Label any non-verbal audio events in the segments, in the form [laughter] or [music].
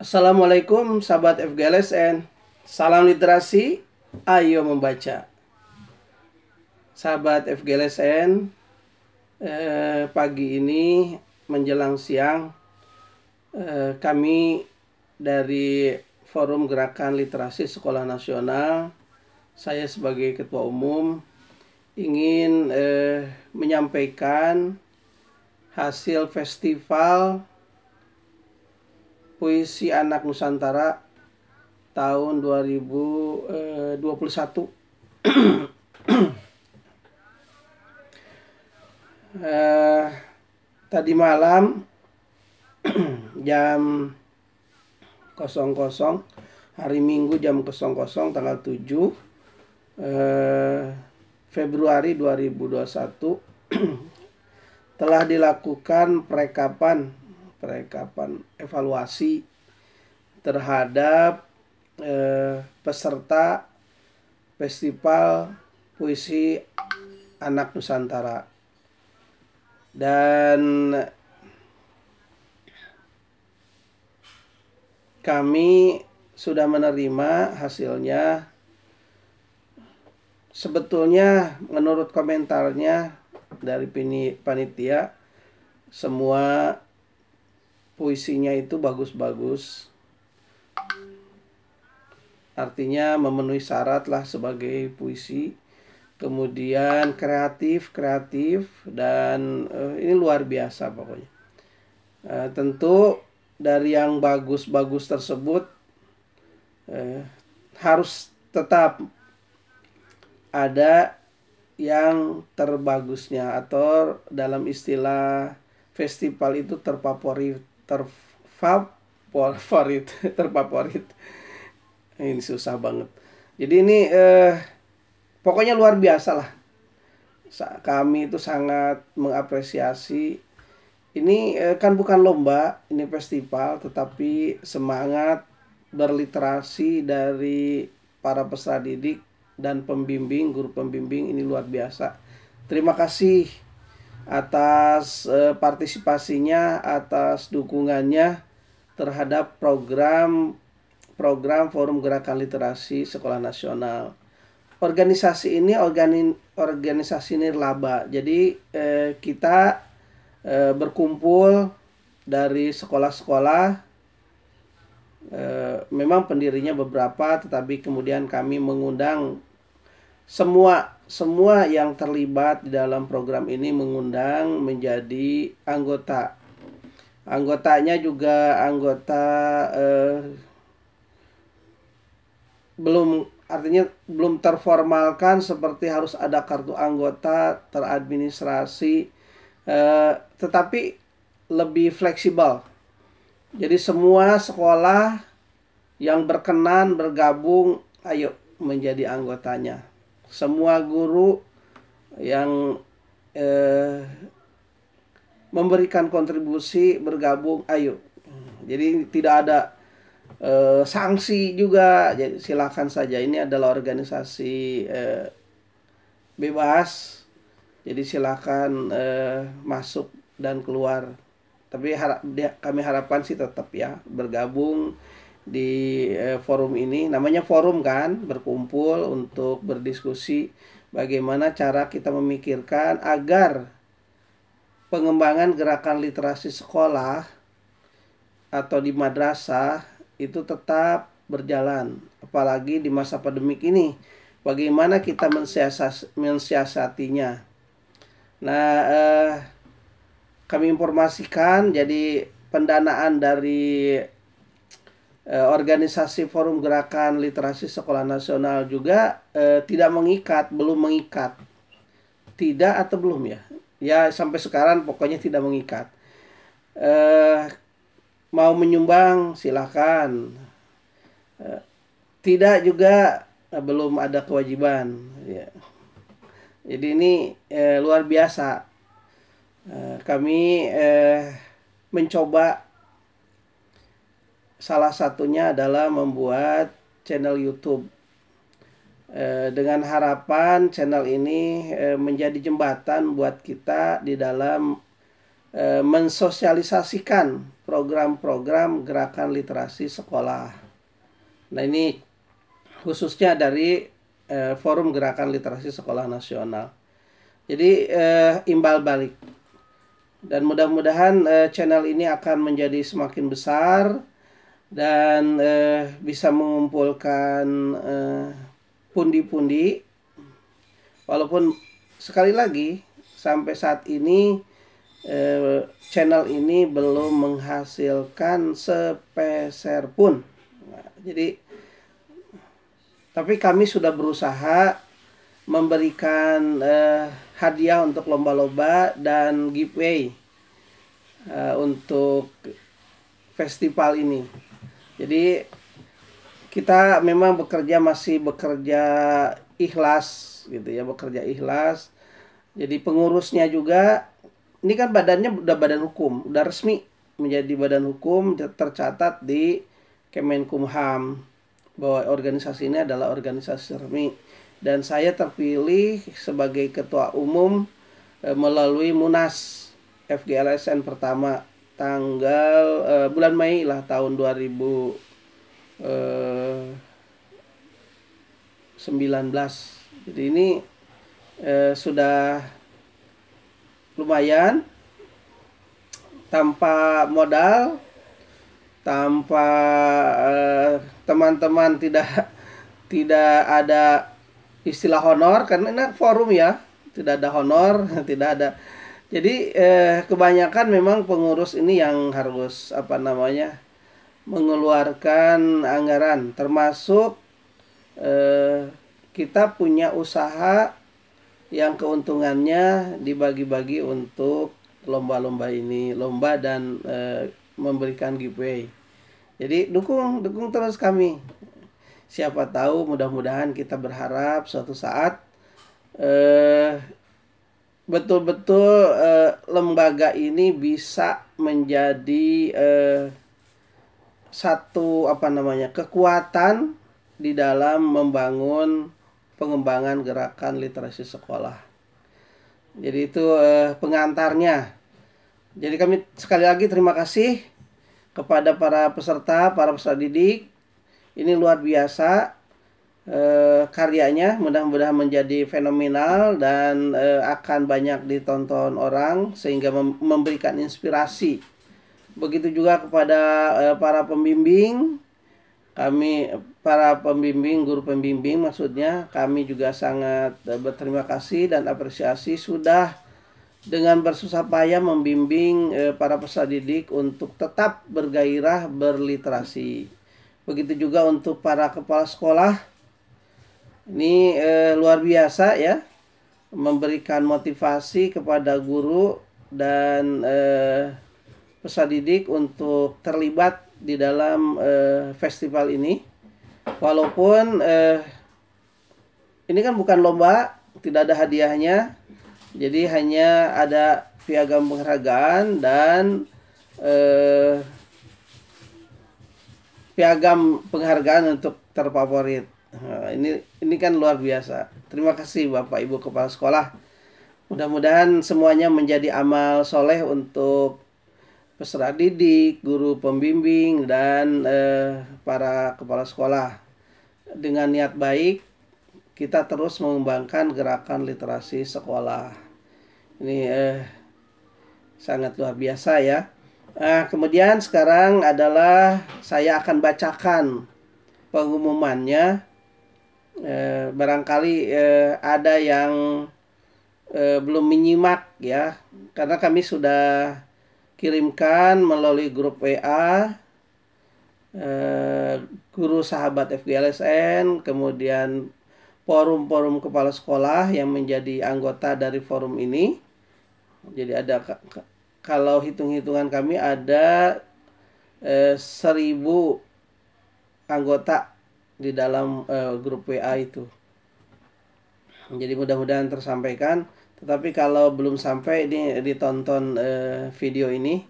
Assalamualaikum sahabat FGLSN. Salam literasi, ayo membaca. Sahabat FGLSN, eh, pagi ini menjelang siang eh, kami dari Forum Gerakan Literasi Sekolah Nasional, saya sebagai ketua umum ingin eh, menyampaikan hasil festival Puisi Anak Nusantara tahun 2021. Eh, [clears throat] eh, tadi malam [clears throat] jam 00 hari Minggu jam 00 tanggal 7 eh, Februari 2021 [clears throat] telah dilakukan perekapan perekapan evaluasi terhadap eh, peserta festival puisi anak Nusantara dan kami sudah menerima hasilnya sebetulnya menurut komentarnya dari panitia semua puisinya itu bagus-bagus. Artinya memenuhi syarat lah sebagai puisi. Kemudian kreatif, kreatif dan uh, ini luar biasa pokoknya. Uh, tentu dari yang bagus-bagus tersebut uh, harus tetap ada yang terbagusnya atau dalam istilah festival itu terfavorit terfavorit [laughs] terfavorit ini susah banget jadi ini eh, pokoknya luar biasa lah kami itu sangat mengapresiasi ini eh, kan bukan lomba ini festival tetapi semangat berliterasi dari para peserta didik dan pembimbing guru pembimbing ini luar biasa terima kasih atas eh, partisipasinya, atas dukungannya terhadap program program Forum Gerakan Literasi Sekolah Nasional. Organisasi ini organi, organisasi nirlaba. Jadi eh, kita eh, berkumpul dari sekolah-sekolah eh, memang pendirinya beberapa, tetapi kemudian kami mengundang semua semua yang terlibat di dalam program ini mengundang menjadi anggota. Anggotanya juga anggota eh, belum artinya belum terformalkan seperti harus ada kartu anggota teradministrasi eh, tetapi lebih fleksibel. Jadi semua sekolah yang berkenan bergabung ayo menjadi anggotanya semua guru yang eh, memberikan kontribusi bergabung ayo jadi tidak ada eh, sanksi juga jadi silakan saja ini adalah organisasi eh, bebas jadi silakan eh, masuk dan keluar tapi harap kami harapkan sih tetap ya bergabung di eh, forum ini namanya forum kan berkumpul untuk berdiskusi bagaimana cara kita memikirkan agar pengembangan gerakan literasi sekolah atau di madrasah itu tetap berjalan apalagi di masa pandemik ini bagaimana kita mensiasatinya nah eh, kami informasikan jadi pendanaan dari eh, organisasi forum gerakan literasi sekolah nasional juga eh, tidak mengikat, belum mengikat. Tidak atau belum ya? Ya sampai sekarang pokoknya tidak mengikat. Eh, mau menyumbang silakan. Eh, tidak juga eh, belum ada kewajiban. Ya. Jadi ini eh, luar biasa. Eh, kami eh, mencoba salah satunya adalah membuat channel YouTube eh, dengan harapan channel ini eh, menjadi jembatan buat kita di dalam eh, mensosialisasikan program-program gerakan literasi sekolah. Nah ini khususnya dari Forum Gerakan Literasi Sekolah Nasional. Jadi imbal balik. Dan mudah-mudahan channel ini akan menjadi semakin besar dan eh, bisa mengumpulkan eh, pundi-pundi. Eh, Walaupun sekali lagi sampai saat ini eh, channel ini belum menghasilkan sepeser pun. Nah, jadi tapi kami sudah berusaha memberikan eh, hadiah untuk lomba-lomba dan giveaway eh, untuk festival ini. Jadi kita memang bekerja masih bekerja ikhlas gitu ya, bekerja ikhlas. Jadi pengurusnya juga ini kan badannya udah badan hukum, udah resmi menjadi badan hukum tercatat di Kemenkumham bahwa organisasi ini adalah organisasi resmi dan saya terpilih sebagai ketua umum eh, melalui Munas FGLSN pertama tanggal uh, bulan Mei lah tahun 2019. Eh, Jadi ini uh, sudah lumayan tanpa modal, tanpa teman-teman uh, tidak [laughs] tidak ada istilah honor karena ini forum ya, tidak ada honor, [laughs] tidak ada jadi eh, kebanyakan memang pengurus ini yang harus apa namanya mengeluarkan anggaran, termasuk eh, kita punya usaha yang keuntungannya dibagi-bagi untuk lomba-lomba ini, lomba dan eh, memberikan giveaway. Jadi dukung, dukung terus kami. Siapa tahu mudah-mudahan kita berharap suatu saat eh betul-betul uh, lembaga ini bisa menjadi uh, satu apa namanya kekuatan di dalam membangun pengembangan gerakan literasi sekolah. Jadi itu uh, pengantarnya. Jadi kami sekali lagi terima kasih kepada para peserta, para peserta didik. Ini luar biasa uh, karyanya mudah-mudahan menjadi fenomenal dan uh, akan banyak ditonton orang sehingga mem memberikan inspirasi. Begitu juga kepada uh, para pembimbing kami para pembimbing guru pembimbing maksudnya kami juga sangat berterima kasih dan apresiasi sudah dengan bersusah payah membimbing para peserta didik untuk tetap bergairah berliterasi. Begitu juga untuk para kepala sekolah ini eh, luar biasa ya, memberikan motivasi kepada guru dan eh, peserta didik untuk terlibat di dalam eh, festival ini. Walaupun eh, ini kan bukan lomba, tidak ada hadiahnya, jadi hanya ada piagam penghargaan dan eh, piagam penghargaan untuk terfavorit. Ah, ini ini kan luar biasa. Terima kasih Bapak Ibu kepala sekolah. Mudah-mudahan semuanya menjadi amal soleh untuk peserta didik, guru pembimbing dan eh, para kepala sekolah. Dengan niat baik, kita terus mengembangkan gerakan literasi sekolah. Ini eh, sangat luar biasa ya. Nah, kemudian sekarang adalah saya akan bacakan pengumumannya eh, barangkali eh, ada yang eh, belum menyimak ya karena kami sudah kirimkan melalui grup WA eh, guru sahabat FGLSN kemudian forum-forum kepala sekolah yang menjadi anggota dari forum ini jadi ada kalau hitung-hitungan kami ada eh, seribu anggota di dalam uh, grup WA itu. Jadi mudah-mudahan tersampaikan. Tetapi kalau belum sampai ini ditonton uh, video ini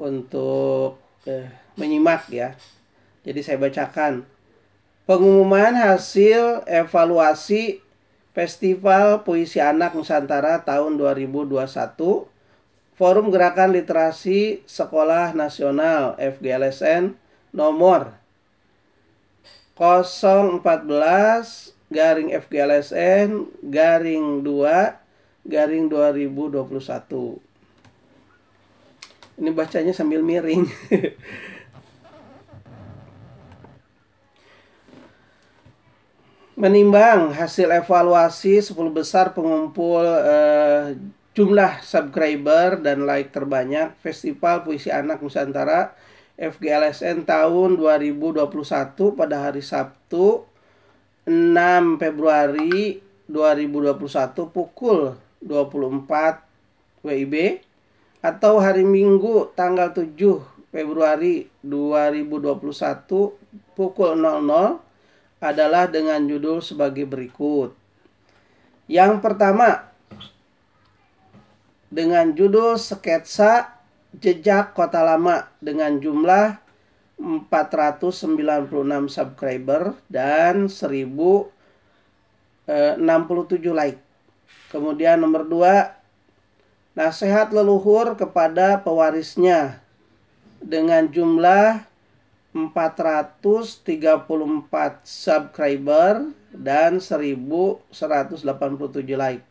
untuk uh, menyimak ya. Jadi saya bacakan pengumuman hasil evaluasi Festival Puisi Anak Nusantara tahun 2021 Forum Gerakan Literasi Sekolah Nasional FGLSN nomor 014 garing FGLSN garing 2 garing 2021 ini bacanya sambil miring [laughs] menimbang hasil evaluasi 10 besar pengumpul eh, jumlah subscriber dan like terbanyak Festival Puisi Anak Nusantara FGLSN tahun 2021 pada hari Sabtu 6 Februari 2021 pukul 24 WIB atau hari Minggu tanggal 7 Februari 2021 pukul 00 adalah dengan judul sebagai berikut. Yang pertama dengan judul sketsa Jejak Kota Lama dengan jumlah 496 subscriber dan 1067 eh, like. Kemudian nomor 2 nasihat leluhur kepada pewarisnya dengan jumlah 434 subscriber dan 1187 like.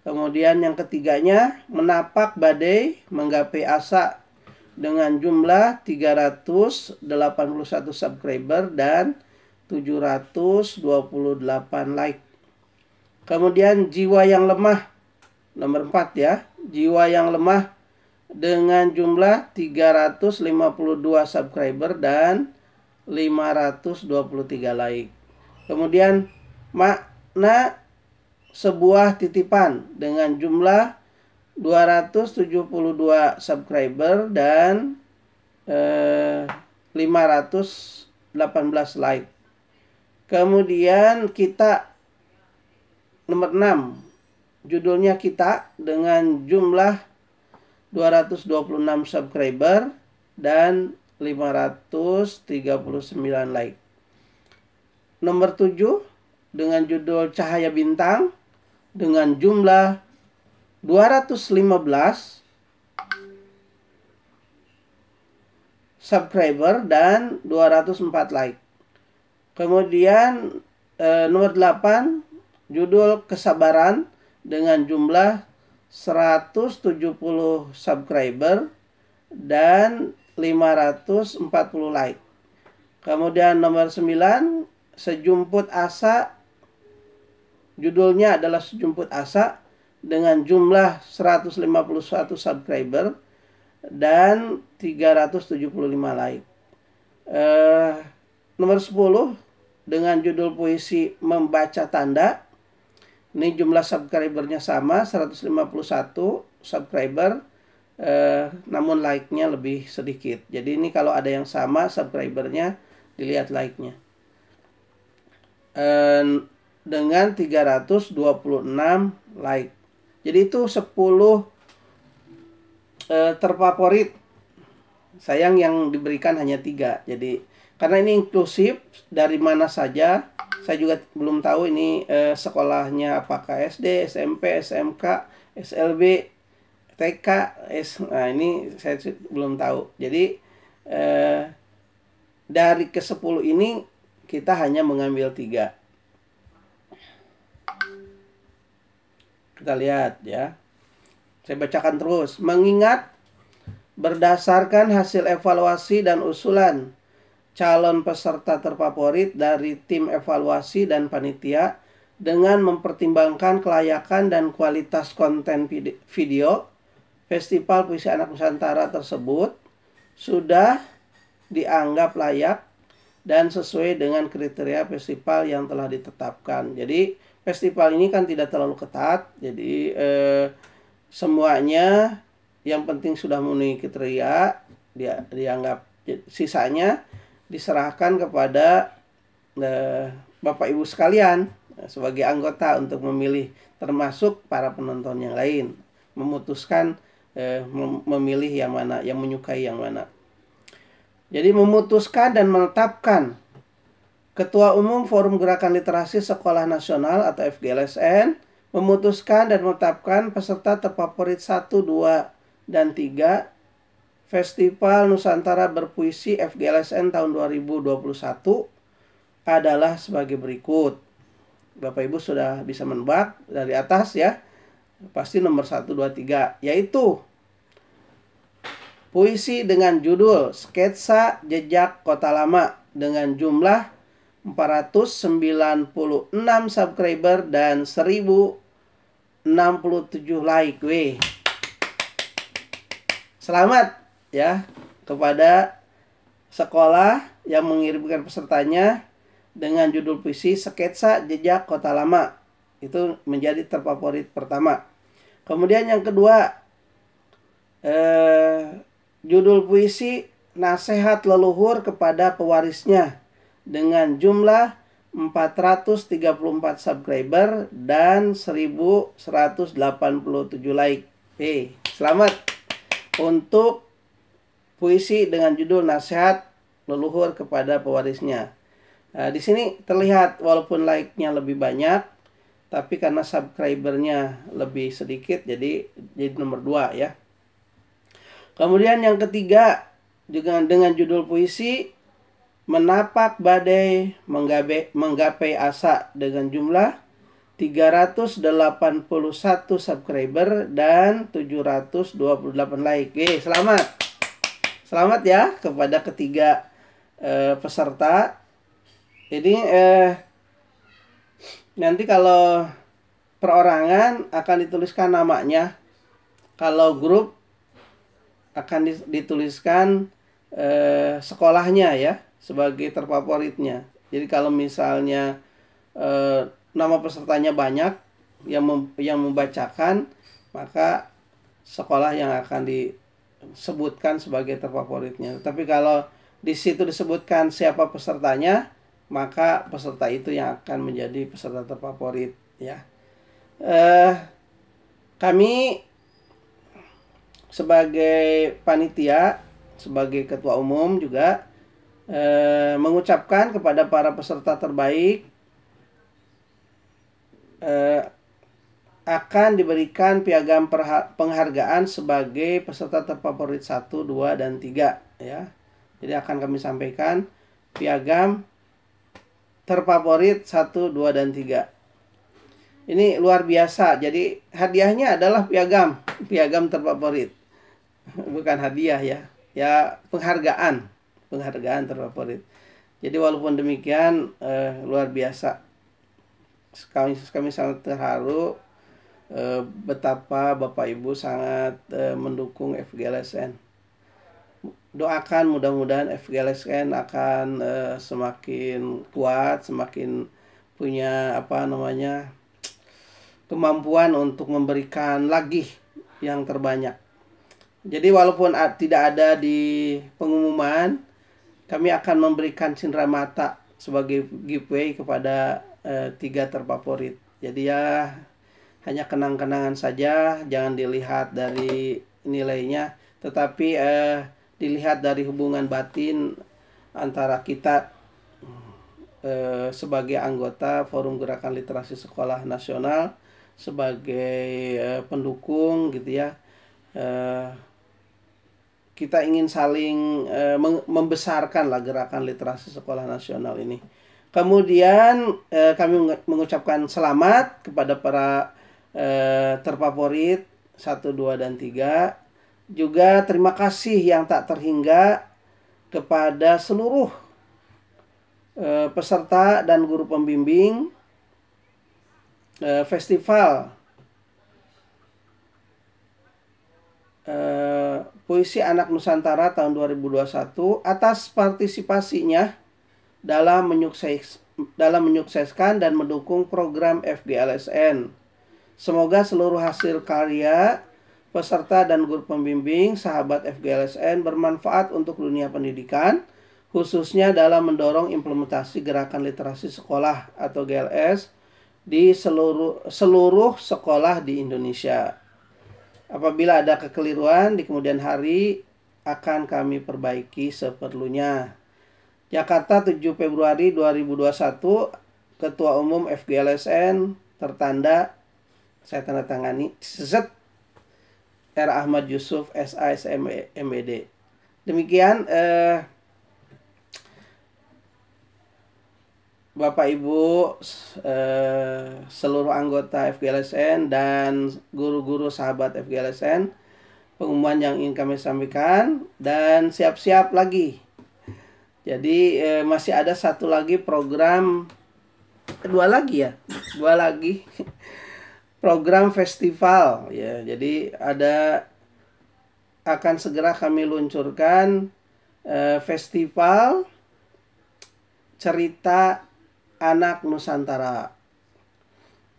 Kemudian yang ketiganya, menapak badai menggapai asa dengan jumlah 381 subscriber dan 728 like. Kemudian jiwa yang lemah, nomor 4 ya, jiwa yang lemah dengan jumlah 352 subscriber dan 523 like. Kemudian makna sebuah titipan dengan jumlah 272 subscriber dan eh, 518 like. Kemudian kita nomor 6 judulnya kita dengan jumlah 226 subscriber dan 539 like. Nomor 7 dengan judul Cahaya Bintang dengan jumlah 215 subscriber dan 204 like. Kemudian eh, nomor 8 judul kesabaran dengan jumlah 170 subscriber dan 540 like. Kemudian nomor 9 sejumput asa Judulnya adalah Sejumput Asa dengan jumlah 151 subscriber dan 375 like. Uh, nomor 10 dengan judul puisi Membaca Tanda. Ini jumlah subscribernya sama 151 subscriber uh, namun like-nya lebih sedikit. Jadi ini kalau ada yang sama subscribernya dilihat like-nya. Uh, dengan 326 like. Jadi itu 10 eh, terfavorit. Sayang yang diberikan hanya 3. Jadi karena ini inklusif dari mana saja. Saya juga belum tahu ini eh, sekolahnya apakah SD, SMP, SMK, SLB, TK, S. Nah, ini saya belum tahu. Jadi eh, dari ke-10 ini kita hanya mengambil 3. Kita lihat ya. Saya bacakan terus. Mengingat berdasarkan hasil evaluasi dan usulan calon peserta terfavorit dari tim evaluasi dan panitia dengan mempertimbangkan kelayakan dan kualitas konten video festival puisi anak Nusantara tersebut sudah dianggap layak dan sesuai dengan kriteria festival yang telah ditetapkan. Jadi festival ini kan tidak terlalu ketat jadi eh, semuanya yang penting sudah memenuhi kriteria dia dianggap sisanya diserahkan kepada eh, bapak ibu sekalian eh, sebagai anggota untuk memilih termasuk para penonton yang lain memutuskan eh, memilih yang mana yang menyukai yang mana jadi memutuskan dan menetapkan Ketua Umum Forum Gerakan Literasi Sekolah Nasional atau FGLSN memutuskan dan menetapkan peserta terfavorit 1, 2, dan 3 Festival Nusantara Berpuisi FGLSN tahun 2021 adalah sebagai berikut. Bapak Ibu sudah bisa menebak dari atas ya. Pasti nomor 1, 2, 3 yaitu Puisi dengan judul Sketsa Jejak Kota Lama dengan jumlah 496 subscriber dan 1067 like. Weh. Selamat ya kepada sekolah yang mengirimkan pesertanya dengan judul puisi Sketsa Jejak Kota Lama. Itu menjadi terfavorit pertama. Kemudian yang kedua eh judul puisi Nasehat Leluhur kepada pewarisnya dengan jumlah 434 subscriber dan 1187 like. Hey, selamat untuk puisi dengan judul Nasihat Leluhur kepada pewarisnya. Nah, di sini terlihat walaupun like-nya lebih banyak, tapi karena subscribernya lebih sedikit jadi jadi nomor dua ya. Kemudian yang ketiga juga dengan judul puisi menapak badai menggabe, menggapai asa dengan jumlah 381 subscriber dan 728 like. Oke, eh, selamat. Selamat ya kepada ketiga uh, peserta. Jadi uh, nanti kalau perorangan akan dituliskan namanya. Kalau grup akan dituliskan uh, sekolahnya ya sebagai terfavoritnya. Jadi kalau misalnya e, nama pesertanya banyak yang mem yang membacakan, maka sekolah yang akan disebutkan sebagai terfavoritnya. Tapi kalau di situ disebutkan siapa pesertanya, maka peserta itu yang akan menjadi peserta terfavorit ya. Eh kami sebagai panitia, sebagai ketua umum juga eh, mengucapkan kepada para peserta terbaik eh, akan diberikan piagam penghargaan sebagai peserta terfavorit 1, 2, dan 3 ya. Jadi akan kami sampaikan piagam terfavorit 1, 2, dan 3. Ini luar biasa. Jadi hadiahnya adalah piagam, piagam terfavorit. [laughs] Bukan hadiah ya, ya penghargaan penghargaan terfavorit. Jadi walaupun demikian eh, luar biasa. Kami kami sangat terharu eh, betapa Bapak Ibu sangat eh, mendukung FGLSN. Doakan mudah-mudahan FGLSN akan eh, semakin kuat, semakin punya apa namanya kemampuan untuk memberikan lagi yang terbanyak. Jadi walaupun tidak ada di pengumuman, kami akan memberikan cindera mata sebagai giveaway kepada uh, tiga terfavorit. Jadi ya hanya kenang-kenangan saja, jangan dilihat dari nilainya, tetapi uh, dilihat dari hubungan batin antara kita uh, sebagai anggota Forum Gerakan Literasi Sekolah Nasional sebagai uh, pendukung gitu ya. Uh, kita ingin saling e, membesarkan lah gerakan literasi sekolah nasional ini. Kemudian e, kami mengucapkan selamat kepada para e, terfavorit 1, 2, dan 3. Juga terima kasih yang tak terhingga kepada seluruh e, peserta dan guru pembimbing e, festival Puisi Anak Nusantara tahun 2021 atas partisipasinya dalam menyukses dalam menyukseskan dan mendukung program FGLSN. Semoga seluruh hasil karya peserta dan guru pembimbing sahabat FGLSN bermanfaat untuk dunia pendidikan khususnya dalam mendorong implementasi gerakan literasi sekolah atau GLS di seluruh seluruh sekolah di Indonesia. Apabila ada kekeliruan di kemudian hari akan kami perbaiki seperlunya. Jakarta 7 Februari 2021 Ketua Umum FGLSN tertanda saya tanda tangani Z R Ahmad Yusuf S.I.S.M.E.D. E Demikian eh Bapak Ibu eh, seluruh anggota FGLSN dan guru-guru sahabat FGLSN pengumuman yang ingin kami sampaikan dan siap-siap lagi. Jadi eh, masih ada satu lagi program eh, dua lagi ya, dua lagi [laughs] program festival ya. Jadi ada akan segera kami luncurkan festival cerita anak Nusantara.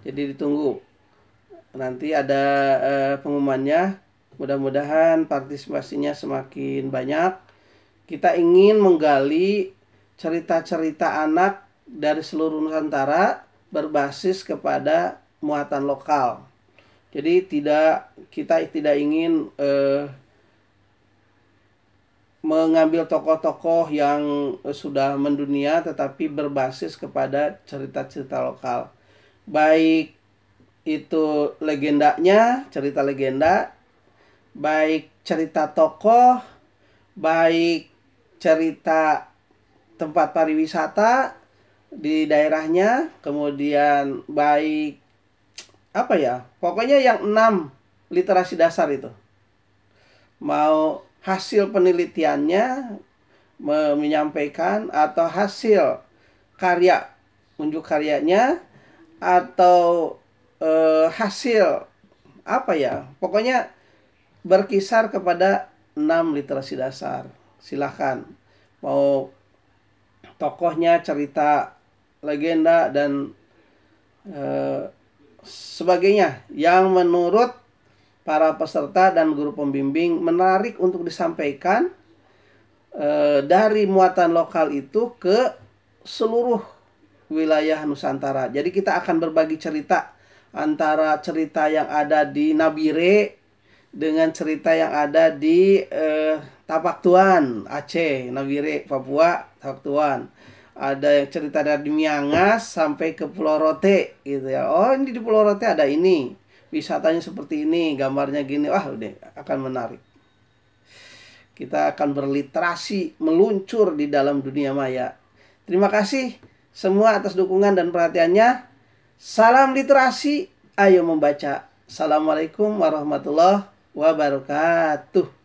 Jadi ditunggu. Nanti ada eh, pengumumannya. Mudah-mudahan partisipasinya semakin banyak. Kita ingin menggali cerita-cerita anak dari seluruh Nusantara berbasis kepada muatan lokal. Jadi tidak kita tidak ingin eh, mengambil tokoh-tokoh yang sudah mendunia tetapi berbasis kepada cerita-cerita lokal. Baik itu legendanya, cerita legenda, baik cerita tokoh, baik cerita tempat pariwisata di daerahnya, kemudian baik apa ya? Pokoknya yang enam literasi dasar itu. Mau hasil penelitiannya menyampaikan atau hasil karya unjuk karyanya atau eh, hasil apa ya pokoknya berkisar kepada enam literasi dasar silahkan mau tokohnya cerita legenda dan eh, sebagainya yang menurut para peserta dan guru pembimbing menarik untuk disampaikan e, dari muatan lokal itu ke seluruh wilayah Nusantara. Jadi kita akan berbagi cerita antara cerita yang ada di Nabire dengan cerita yang ada di e, Tapak Tuan, Aceh, Nabire, Papua, Tapak Tuan. Ada yang cerita dari Miangas sampai ke Pulau Rote gitu ya. Oh, ini di Pulau Rote ada ini wisatanya seperti ini, gambarnya gini, wah udah akan menarik. Kita akan berliterasi, meluncur di dalam dunia maya. Terima kasih semua atas dukungan dan perhatiannya. Salam literasi, ayo membaca. Assalamualaikum warahmatullahi wabarakatuh.